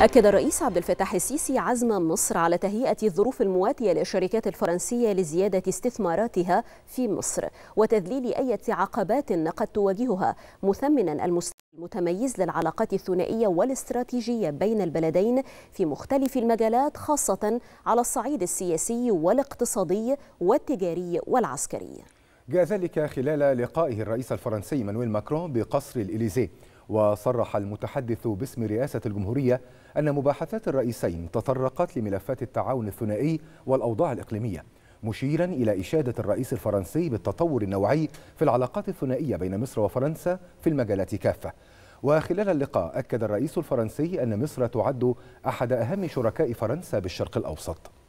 أكد الرئيس عبد الفتاح السيسي عزم مصر على تهيئة الظروف المواتية للشركات الفرنسية لزيادة استثماراتها في مصر وتذليل أي عقبات قد تواجهها مثمنا المستوى المتميز للعلاقات الثنائية والاستراتيجية بين البلدين في مختلف المجالات خاصة على الصعيد السياسي والاقتصادي والتجاري والعسكري جاء ذلك خلال لقائه الرئيس الفرنسي مانويل ماكرون بقصر الإليزيه وصرح المتحدث باسم رئاسة الجمهورية أن مباحثات الرئيسين تطرقت لملفات التعاون الثنائي والأوضاع الإقليمية مشيرا إلى إشادة الرئيس الفرنسي بالتطور النوعي في العلاقات الثنائية بين مصر وفرنسا في المجالات كافة وخلال اللقاء أكد الرئيس الفرنسي أن مصر تعد أحد أهم شركاء فرنسا بالشرق الأوسط